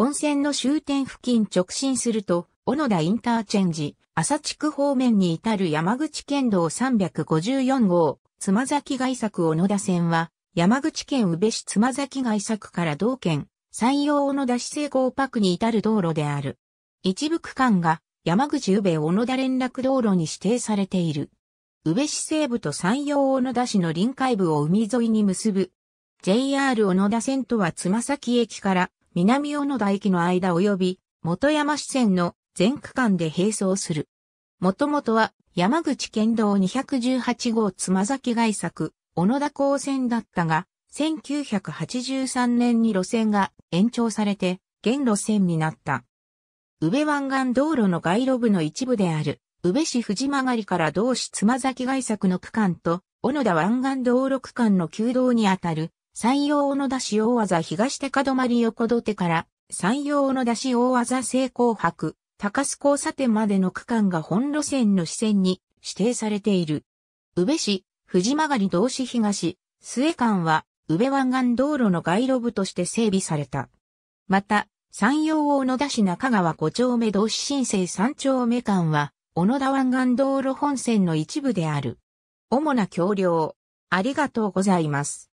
本線の終点付近直進すると、小野田インターチェンジ、浅地区方面に至る山口県道354号、つまざき外作小野田線は、山口県宇部市つまざき外作から同県、山陽小野田市西高パクに至る道路である。一部区間が山口宇部小野田連絡道路に指定されている。宇部市西部と山陽小野田市の臨海部を海沿いに結ぶ。JR 小野田線とはつま先駅から南小野田駅の間及び、元山支線の全区間で並走する。もともとは山口県道218号つまき外作、小野田高線だったが、1983年に路線が延長されて、現路線になった。宇部湾岸道路の街路部の一部である、宇部市藤曲りから同市つまき外作の区間と、小野田湾岸道路区間の旧道にあたる、山陽小野田市大技東手角丸横土手から山陽小野田市大技成功博、高須交差点までの区間が本路線の支線に指定されている。宇部市、藤曲同市東、末間は宇部湾岸道路の街路部として整備された。また、山陽小野田市中川五丁目同市新生三丁目間は、小野田湾岸道路本線の一部である。主な橋梁、ありがとうございます。